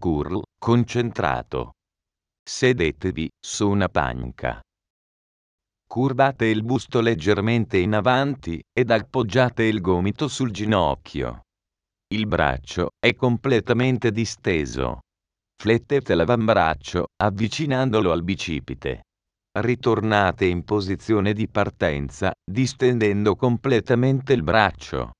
curl concentrato. Sedetevi su una panca. Curvate il busto leggermente in avanti ed appoggiate il gomito sul ginocchio. Il braccio è completamente disteso. Flettete l'avambraccio, avvicinandolo al bicipite. Ritornate in posizione di partenza, distendendo completamente il braccio.